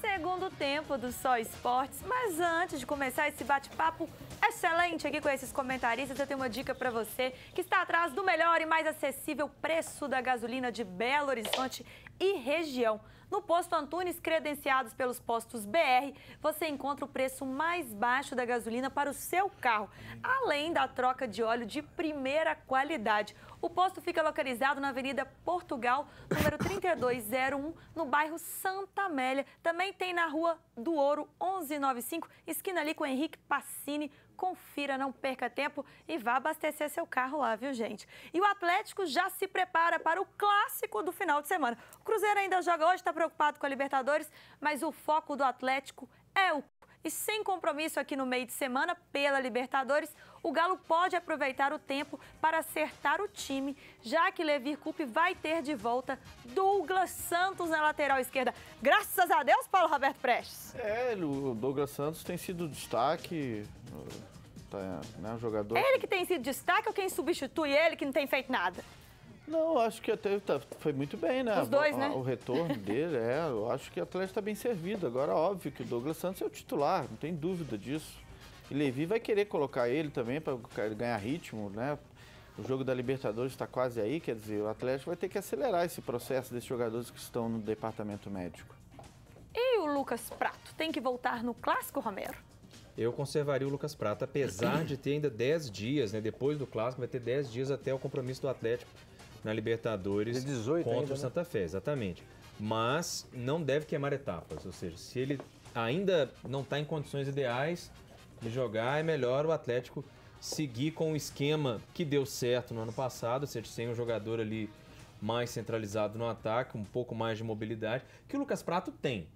Segundo tempo do Só Esportes, mas antes de começar esse bate-papo excelente aqui com esses comentaristas, eu tenho uma dica para você que está atrás do melhor e mais acessível preço da gasolina de Belo Horizonte e região. No posto Antunes, credenciados pelos postos BR, você encontra o preço mais baixo da gasolina para o seu carro, além da troca de óleo de primeira qualidade. O posto fica localizado na Avenida Portugal, número 3201, no bairro Santa Amélia. Também tem na Rua do Ouro, 1195, esquina ali com Henrique Passini. Confira, não perca tempo e vá abastecer seu carro lá, viu, gente? E o Atlético já se prepara para o clássico do final de semana. O Cruzeiro ainda joga hoje, está preocupado com a Libertadores, mas o foco do Atlético é o e sem compromisso aqui no meio de semana pela Libertadores, o Galo pode aproveitar o tempo para acertar o time, já que Levir Cup vai ter de volta Douglas Santos na lateral esquerda. Graças a Deus, Paulo Roberto Prestes. É, o Douglas Santos tem sido destaque. Tá, né, um jogador... É ele que tem sido destaque ou quem substitui ele que não tem feito nada? Não, acho que até tá, foi muito bem, né? Os dois, o, né? O retorno dele, é. Eu acho que o Atlético está bem servido. Agora, óbvio que o Douglas Santos é o titular, não tem dúvida disso. E Levi vai querer colocar ele também para ganhar ritmo, né? O jogo da Libertadores está quase aí, quer dizer, o Atlético vai ter que acelerar esse processo desses jogadores que estão no departamento médico. E o Lucas Prato tem que voltar no Clássico, Romero? Eu conservaria o Lucas Prato, apesar de ter ainda 10 dias, né? Depois do Clássico, vai ter 10 dias até o compromisso do Atlético na Libertadores contra ainda, o né? Santa Fé, exatamente. Mas não deve queimar etapas, ou seja, se ele ainda não está em condições ideais de jogar, é melhor o Atlético seguir com o esquema que deu certo no ano passado, ou seja, sem um jogador ali mais centralizado no ataque, um pouco mais de mobilidade, que o Lucas Prato tem.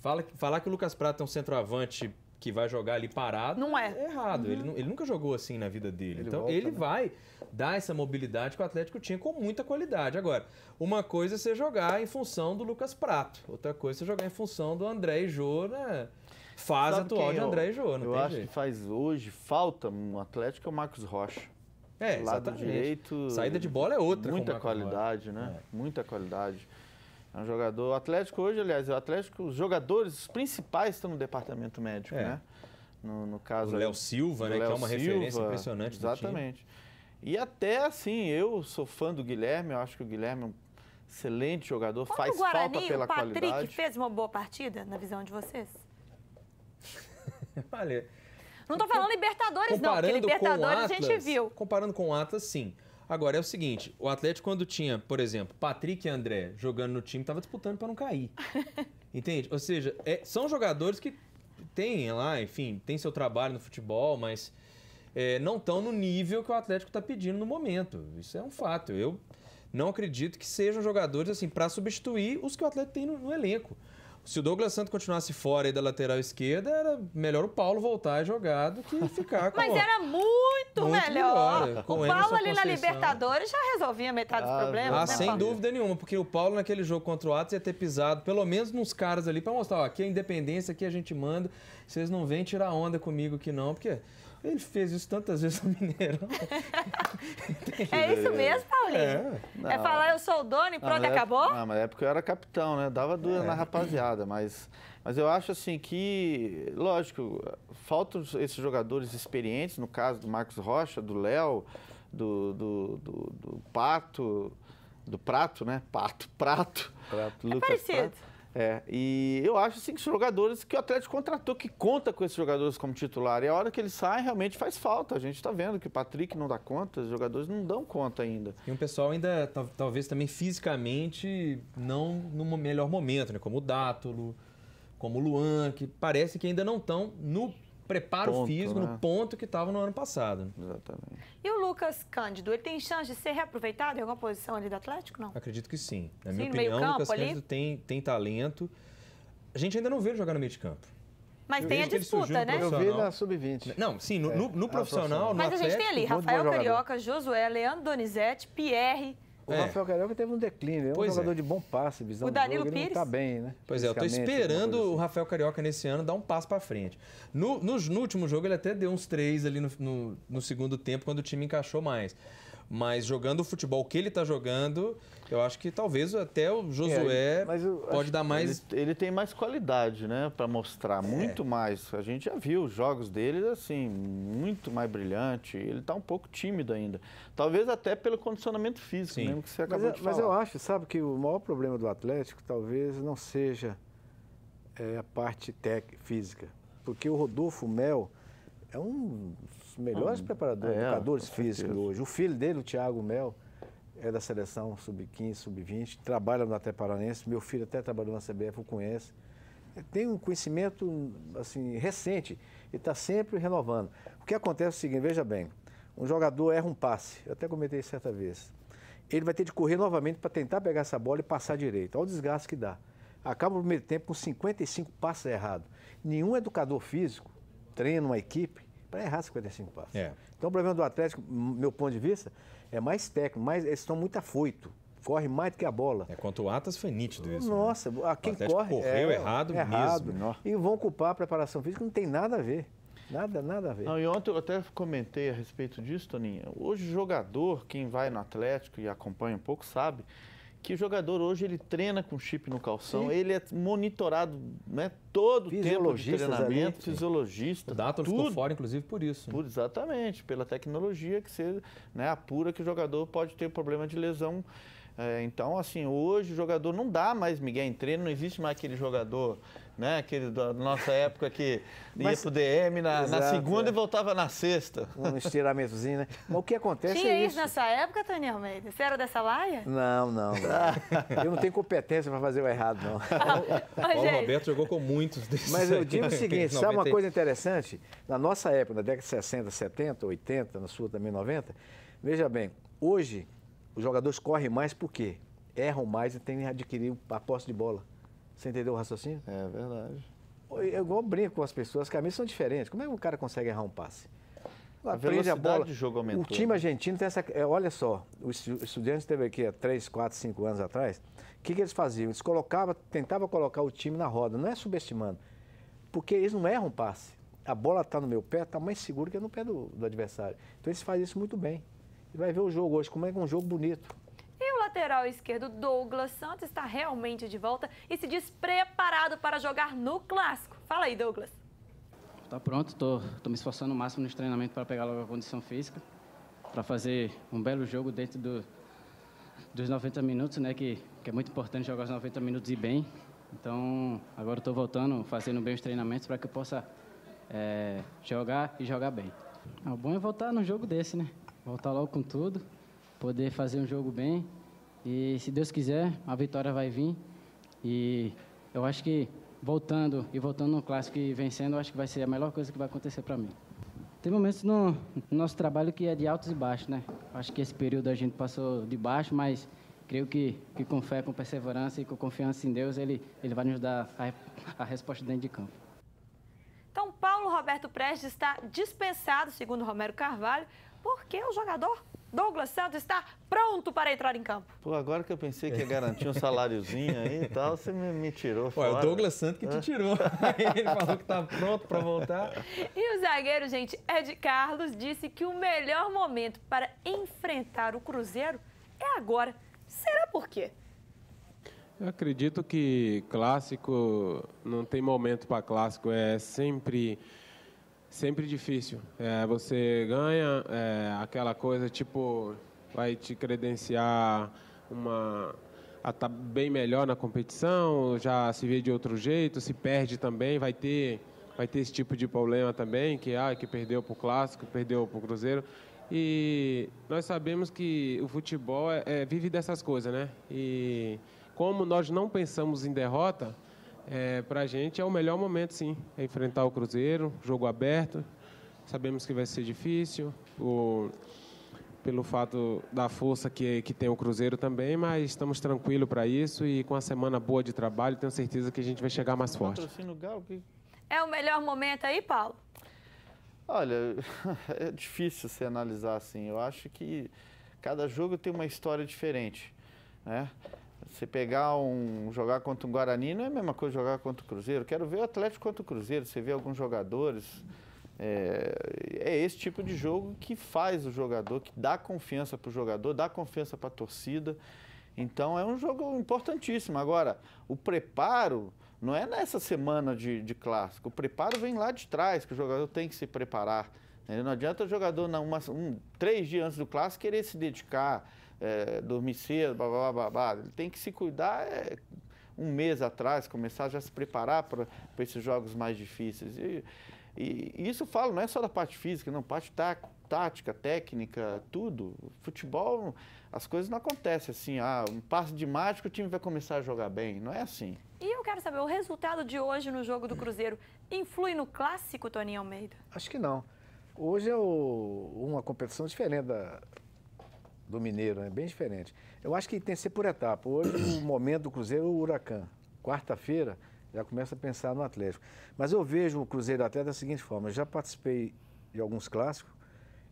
Fala, falar que o Lucas Prato é um centroavante que vai jogar ali parado. Não é. é errado. Uhum. Ele, ele, nunca jogou assim na vida dele. Ele então volta, ele né? vai dar essa mobilidade que o Atlético tinha com muita qualidade. Agora, uma coisa é você jogar em função do Lucas Prato, outra coisa é você jogar em função do André e Jô, né? Fase Sabe atual de é André e Jô, não Eu acho jeito. que faz hoje falta um Atlético é o Marcos Rocha. É, lado exatamente. direito. Saída de bola é outra. Muita qualidade, né? É. Muita qualidade. É um jogador. O Atlético hoje, aliás, o Atlético, os jogadores os principais estão no departamento médico, é. né? No, no caso. O Léo Silva, né? Léo que é uma Silva, referência impressionante. Exatamente. E até assim, eu sou fã do Guilherme, eu acho que o Guilherme é um excelente jogador, faz Guarani, falta pela o Patrick qualidade. Patrick fez uma boa partida, na visão de vocês? Olha. Não estou falando Libertadores, não, porque Libertadores Atlas, a gente viu. Comparando com o Atlas, sim. Agora é o seguinte: o Atlético, quando tinha, por exemplo, Patrick e André jogando no time, tava disputando para não cair. Entende? Ou seja, é, são jogadores que têm lá, enfim, tem seu trabalho no futebol, mas é, não estão no nível que o Atlético está pedindo no momento. Isso é um fato. Eu não acredito que sejam jogadores assim para substituir os que o Atlético tem no, no elenco. Se o Douglas Santos continuasse fora aí da lateral esquerda, era melhor o Paulo voltar a jogar do que ficar com Mas era muito, muito melhor. melhor. Com o Paulo ali na Libertadores já resolvia metade ah, dos problemas. Ah, né, sem Paulo? dúvida nenhuma, porque o Paulo naquele jogo contra o Atos ia ter pisado pelo menos nos caras ali para mostrar, ó, aqui é a independência, aqui a gente manda, vocês não vêm tirar onda comigo aqui não, porque ele fez isso tantas vezes no Mineirão. é isso mesmo, Paulinho? É, é falar eu sou o dono e pronto, é acabou? acabou? Época, não, mas é porque eu era capitão, né? Dava dura é. na rapaziada, mas, mas eu acho assim que, lógico, faltam esses jogadores experientes, no caso do Marcos Rocha, do Léo, do, do, do, do Pato, do Prato, né? Pato, Prato. Prato é parecido. Prato. É, e eu acho assim, que os jogadores que o Atlético contratou, que conta com esses jogadores como titular, e a hora que eles saem realmente faz falta. A gente está vendo que o Patrick não dá conta, os jogadores não dão conta ainda. E um pessoal ainda, talvez também fisicamente, não no melhor momento, né? como o Dátulo, como o Luan, que parece que ainda não estão no preparo ponto, físico, né? no ponto que estava no ano passado. Exatamente. E o Lucas Cândido, ele tem chance de ser reaproveitado em alguma posição ali do Atlético, não? Acredito que sim. Na sim, minha opinião, o Lucas ali? Cândido tem, tem talento. A gente ainda não vê ele jogar no meio de campo. Mas eu tem a disputa, né? Eu vi na sub-20. Não, sim, no, é, é no, no profissional, Mas a gente tem ali Rafael Carioca, Josué, Leandro Donizete, Pierre... O é. Rafael Carioca teve um declínio, é um jogador é. de bom passe, visão o Danilo jogo, Pires? Ele não tá bem, né? Pois é, eu tô esperando assim. o Rafael Carioca nesse ano dar um passo para frente. No, no, no, último jogo ele até deu uns três ali no, no, no segundo tempo, quando o time encaixou mais. Mas jogando o futebol que ele está jogando, eu acho que talvez até o é, Josué é, pode dar mais. Ele, ele, tem mais qualidade, né? Para mostrar, é. muito mais. A gente já viu os jogos dele, assim, muito mais brilhante. Ele está um pouco tímido ainda. Talvez até pelo condicionamento físico, Sim. mesmo que você acabou é, mas, de falar. Mas eu acho, sabe, que o maior problema do Atlético talvez não seja é, a parte tec, física. Porque o Rodolfo Mel é um melhores ah, preparadores, é, educadores físicos hoje. O filho dele, o Thiago Mel, é da seleção sub-15, sub-20, trabalha no Até Paranense. Meu filho até trabalhou na CBF, o conhece. Tem um conhecimento assim recente e está sempre renovando. O que acontece é o seguinte: veja bem, um jogador erra um passe, eu até comentei certa vez. Ele vai ter de correr novamente para tentar pegar essa bola e passar direito. Olha o desgaste que dá. Acaba o primeiro tempo com 55 passes errados. Nenhum educador físico treina uma equipe para errar 55 passos. É. Então o problema do Atlético, meu ponto de vista, é mais técnico, mas eles estão muito afoito. Corre mais do que a bola. É, quanto o Atas foi nítido isso. Né? Nossa, né? quem corre. Correu é, errado, errado mesmo. E vão culpar a preparação física, não tem nada a ver. Nada, nada a ver. Não, e ontem eu até comentei a respeito disso, Toninha. Hoje, jogador, quem vai no Atlético e acompanha um pouco, sabe que o jogador hoje ele treina com chip no calção, sim. ele é monitorado né, todo o tempo de treinamento, ali, fisiologista. O Datton tudo. ficou fora, inclusive, por isso. Né? Por, exatamente, pela tecnologia que você né, apura que o jogador pode ter problema de lesão é, então, assim, hoje o jogador não dá mais Miguel em treino, não existe mais aquele jogador, né? Aquele da nossa época que Mas, ia pro DM na, exato, na segunda é. e voltava na sexta. Um estiramentozinho, né? Mas o que acontece Tinha é isso. nessa época, Tony Almeida? Você era dessa laia? Não, não. eu não tenho competência para fazer o errado, não. Mas, ah, o Roberto jogou com muitos desses. Mas eu digo o seguinte, sabe uma coisa interessante? Na nossa época, na década de 60, 70, 80, na sua também 90, veja bem, hoje os jogadores correm mais por quê? Erram mais e têm que adquirir a posse de bola. Você entendeu o raciocínio? É verdade. Eu, é eu brinco com as pessoas, as camisas são diferentes. Como é que o cara consegue errar um passe? a velocidade a bola. de jogo aumentou. O time né? argentino tem essa. É, olha só, os estudantes teve aqui há 3, 4, 5 anos atrás. O que, que eles faziam? Eles colocavam, tentavam colocar o time na roda, não é subestimando. Porque eles não erram passe. A bola está no meu pé, está mais seguro que no pé do, do adversário. Então eles fazem isso muito bem e vai ver o jogo hoje, como é que é um jogo bonito. E o lateral esquerdo Douglas Santos está realmente de volta e se diz preparado para jogar no Clássico. Fala aí, Douglas. Tá pronto, tô, tô me esforçando o máximo nos treinamentos para pegar logo a condição física, para fazer um belo jogo dentro do, dos 90 minutos, né, que, que é muito importante jogar os 90 minutos e bem. Então, agora estou voltando, fazendo bem os treinamentos para que eu possa é, jogar e jogar bem. Ah, o bom é voltar num jogo desse, né? voltar logo com tudo, poder fazer um jogo bem. E se Deus quiser, a vitória vai vir. E eu acho que voltando e voltando no clássico e vencendo, eu acho que vai ser a melhor coisa que vai acontecer para mim. Tem momentos no, nosso trabalho que é de altos e baixos, né? Acho que esse período a gente passou de baixo, mas creio que, que com fé, com perseverança e com confiança em Deus, ele, ele vai nos dar a, a resposta dentro de campo. Então, Paulo Roberto Prestes está dispensado, segundo Romero Carvalho, porque o jogador Douglas Santos está pronto para entrar em campo. Pô, agora que eu pensei que ia garantir um saláriozinho aí e tal, você me, me tirou fora. É o Douglas Santos que te é. tirou. Ele falou que está pronto para voltar. E o zagueiro, gente, Ed Carlos disse que o melhor momento para enfrentar o Cruzeiro é agora. Será por quê? Eu acredito que clássico não tem momento para clássico, é sempre Sempre difícil. É, você ganha é, aquela coisa tipo vai te credenciar uma a estar tá bem melhor na competição, já se vê de outro jeito, se perde também, vai ter vai ter esse tipo de problema também, que ah, que perdeu para o clássico, perdeu para o Cruzeiro. E nós sabemos que o futebol é, é, vive dessas coisas, né? E como nós não pensamos em derrota, é, para a gente é o melhor momento, sim, é enfrentar o Cruzeiro, jogo aberto. Sabemos que vai ser difícil, o, pelo fato da força que, que tem o Cruzeiro também, mas estamos tranquilos para isso e com a semana boa de trabalho, tenho certeza que a gente vai chegar mais forte. É o melhor momento aí, Paulo? Olha, é difícil se analisar assim. Eu acho que cada jogo tem uma história diferente, né? Você pegar um. jogar contra um Guarani não é a mesma coisa jogar contra o Cruzeiro. Quero ver o Atlético contra o Cruzeiro, você vê alguns jogadores. É, é esse tipo de jogo que faz o jogador, que dá confiança para o jogador, dá confiança para a torcida. Então é um jogo importantíssimo. Agora, o preparo não é nessa semana de, de clássico. O preparo vem lá de trás, que o jogador tem que se preparar. Né? Não adianta o jogador, na uma, um, três dias antes do clássico, querer se dedicar, é, dormir cedo, blá, blá, blá, blá. Ele tem que se cuidar é, um mês atrás, começar já a se preparar para esses jogos mais difíceis. E, e, isso eu falo, não é só da parte física, não, parte tá, tática, técnica, tudo. Futebol, as coisas não acontecem assim, ah, um passo de mágico o time vai começar a jogar bem, não é assim. E eu quero saber, o resultado de hoje no jogo do Cruzeiro influi no clássico, Toninho Almeida? Acho que não. Hoje é o, uma competição diferente da, do Mineiro, é né? bem diferente. Eu acho que tem que ser por etapa. Hoje, o momento do Cruzeiro é o Huracan. Quarta-feira, já começa a pensar no Atlético. Mas eu vejo o Cruzeiro até da seguinte forma: eu já participei de alguns clássicos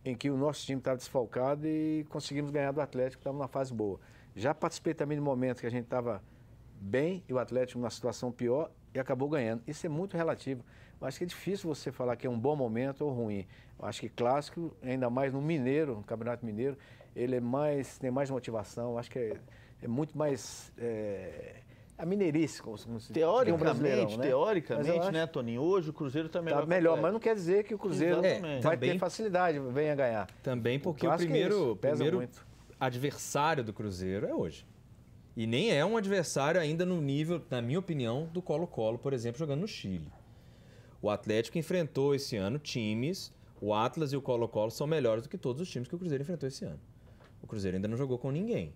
em que o nosso time estava desfalcado e conseguimos ganhar do Atlético, estava numa fase boa. Já participei também de momentos que a gente estava bem e o Atlético numa situação pior e acabou ganhando. Isso é muito relativo. Eu acho que é difícil você falar que é um bom momento ou ruim. Eu acho que clássico, ainda mais no Mineiro, no Campeonato Mineiro, ele é mais, tem mais motivação, acho que é, é muito mais. É, a é mineirice, como se Teoricamente, um né? teoricamente, né, acho... né, Toninho? Hoje o Cruzeiro está melhor. Tá melhor, mas não quer dizer que o Cruzeiro é, vai também, ter facilidade, venha ganhar. Também porque o é primeiro, primeiro adversário do Cruzeiro é hoje. E nem é um adversário ainda no nível, na minha opinião, do Colo-Colo, por exemplo, jogando no Chile. O Atlético enfrentou esse ano times, o Atlas e o Colo-Colo são melhores do que todos os times que o Cruzeiro enfrentou esse ano. O Cruzeiro ainda não jogou com ninguém.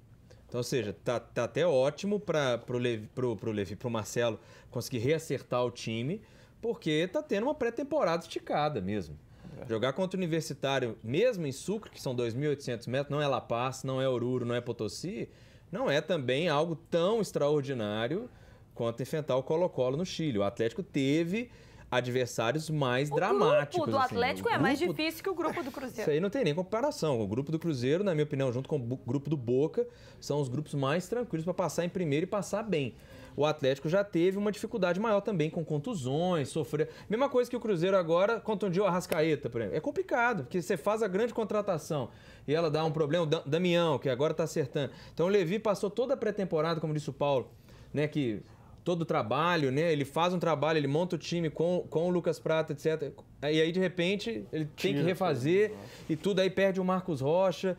Então, ou seja, tá, tá até ótimo para o Levi, para pro Levi, pro Marcelo conseguir reacertar o time, porque tá tendo uma pré-temporada esticada mesmo. É. Jogar contra o Universitário, mesmo em Sucre, que são 2.800 metros, não é La Paz, não é Oruro, não é Potosí, não é também algo tão extraordinário quanto enfrentar o Colo-Colo no Chile. O Atlético teve adversários mais o dramáticos. O grupo do assim. Atlético grupo... é mais difícil que o grupo do Cruzeiro. Isso aí não tem nem comparação. O grupo do Cruzeiro, na minha opinião, junto com o grupo do Boca, são os grupos mais tranquilos para passar em primeiro e passar bem. O Atlético já teve uma dificuldade maior também com contusões, sofrer. Mesma coisa que o Cruzeiro agora contundiu a Rascaeta, por exemplo. É complicado, porque você faz a grande contratação e ela dá um problema. O Damião, que agora está acertando. Então o Levi passou toda a pré-temporada, como disse o Paulo, né, que todo o trabalho, né? Ele faz um trabalho, ele monta o time com, com o Lucas Prata, etc. E aí, de repente, ele tem que refazer e tudo, aí perde o Marcos Rocha.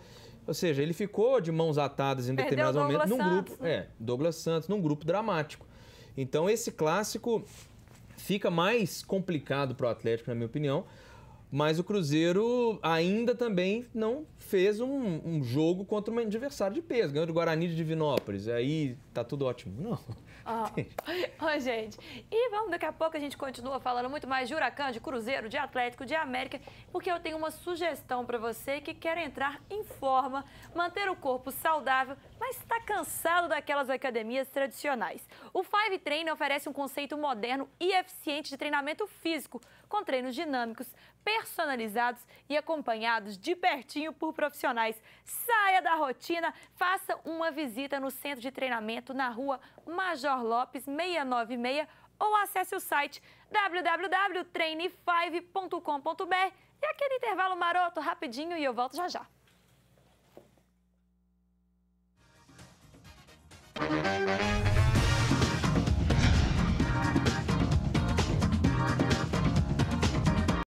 Ou seja, ele ficou de mãos atadas em determinados momentos num grupo. Né? É, Douglas Santos, num grupo dramático. Então, esse clássico fica mais complicado para o Atlético, na minha opinião, mas o Cruzeiro ainda também não fez um, um jogo contra um adversário de peso. Ganhou do Guarani de Divinópolis. Aí tá tudo ótimo. Não. oh. oh, gente. E vamos, daqui a pouco a gente continua falando muito mais de Huracan, de Cruzeiro, de Atlético, de América, porque eu tenho uma sugestão para você que quer entrar em forma, manter o corpo saudável, mas está cansado daquelas academias tradicionais. O Five Train oferece um conceito moderno e eficiente de treinamento físico com treinos dinâmicos, personalizados e acompanhados de pertinho por profissionais. Saia da rotina, faça uma visita no centro de treinamento na rua Major Lopes 696 ou acesse o site www.trainify.com.br 5combr E aquele intervalo maroto rapidinho e eu volto já já. Música